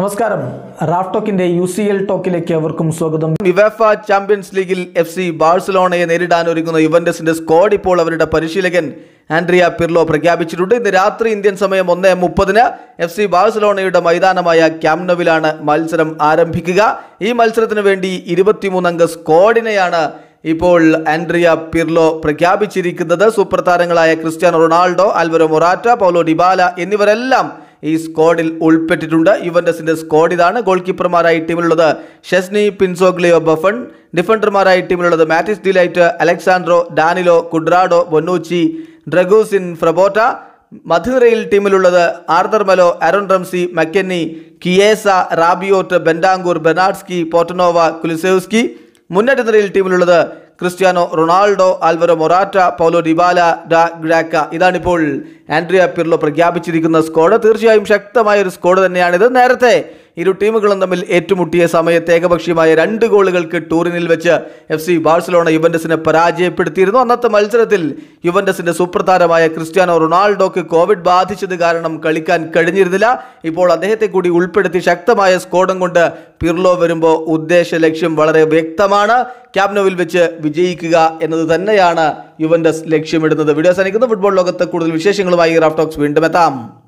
നമസ്കാരം റാഫ് ടോക്കിന്റെ യു സി എൽ ടോക്കിലേക്ക് അവർക്കും സ്വാഗതം വിവേഫ ചാമ്പ്യൻസ് ലീഗിൽ എഫ് സി ബാഴ്സലോണയെ നേരിടാൻ ഒരുങ്ങുന്ന യുവന്റസിന്റെ സ്കോഡ് ഇപ്പോൾ അവരുടെ പരിശീലകൻ ആൻഡ്രിയ പിർലോ പ്രഖ്യാപിച്ചിട്ടുണ്ട് ഇന്ന് രാത്രി ഇന്ത്യൻ സമയം ഒന്ന് മുപ്പതിന് എഫ് സി ബാഴ്സലോണയുടെ മൈതാനമായ ക്യാംനവിലാണ് മത്സരം ആരംഭിക്കുക ഈ മത്സരത്തിന് വേണ്ടി ഇരുപത്തിമൂന്നംഗ സ്കോഡിനെയാണ് ഇപ്പോൾ ആൻഡ്രിയ പിർലോ പ്രഖ്യാപിച്ചിരിക്കുന്നത് സൂപ്പർ താരങ്ങളായ Cristiano Ronaldo Alvaro Morata Paulo Dybala എന്നിവരെല്ലാം ഈ സ്ക്വാഡിൽ ഉൾപ്പെട്ടിട്ടുണ്ട് യുവൻഡസിന്റെ സ്ക്വാഡ് ഇതാണ് ഗോൾ കീപ്പർമാരായി ടീമിലുള്ളത് ഷെസ്നി പിൻസോഗ്ലിയോ ബഫൺ ഡിഫൻഡർമാരായി ടീമിലുള്ളത് Matthijs de Ligt Alex Sandro Danilo Cuadrado Bonucci Dragusin Frabotta മധുരയിൽ ടീമിലുള്ളത് Arthur Melo Aaron Ramsey McKennie Chiesa Rabiot Bentancur Bernardeschi Portanova Kulusevski മുന്നേറ്റ നിരയിൽ ടീമിലുള്ളത് Cristiano Ronaldo Alvaro Morata Paulo Dybala da Graca ഇതാണിപ്പോൾ ആൻഡ്രിയ പിർലോ പ്രഖ്യാപിച്ചിരിക്കുന്ന സ്കോഡ് തീർച്ചയായും ശക്തമായ ഒരു സ്കോഡ് തന്നെയാണിത് നേരത്തെ ഇരു ടീമുകളും തമ്മിൽ ഏറ്റുമുട്ടിയ സമയത്ത് ഏകപക്ഷീയമായ രണ്ട് ഗോളുകൾക്ക് ടൂറിനിൽ വെച്ച് എഫ് സി ബാഴ്സലോണ യുവൻഡസിനെ പരാജയപ്പെടുത്തിയിരുന്നു അന്നത്തെ മത്സരത്തിൽ യുവൻഡസിന്റെ സുപ്രധാനമായ ക്രിസ്ത്യാനോ റൊണാൾഡോക്ക് കോവിഡ് ബാധിച്ചത് കാരണം കളിക്കാൻ കഴിഞ്ഞിരുന്നില്ല ഇപ്പോൾ അദ്ദേഹത്തെ കൂടി ഉൾപ്പെടുത്തി ശക്തമായ സ്കോഡും കൊണ്ട് പിർലോ വരുമ്പോൾ ഉദ്ദേശ ലക്ഷ്യം വളരെ വ്യക്തമാണ് ക്യാപ്നോവിൽ വെച്ച് വിജയിക്കുക എന്നത് തന്നെയാണ് യുവൻഡസ് ലക്ഷ്യമിടുന്നത് വീഡിയോ സനിക്കുന്ന ഫുട്ബോൾ ലോകത്ത് കൂടുതൽ വിശേഷങ്ങളുമായി റാഫ്റ്റോക്സ് വീണ്ടും എത്താം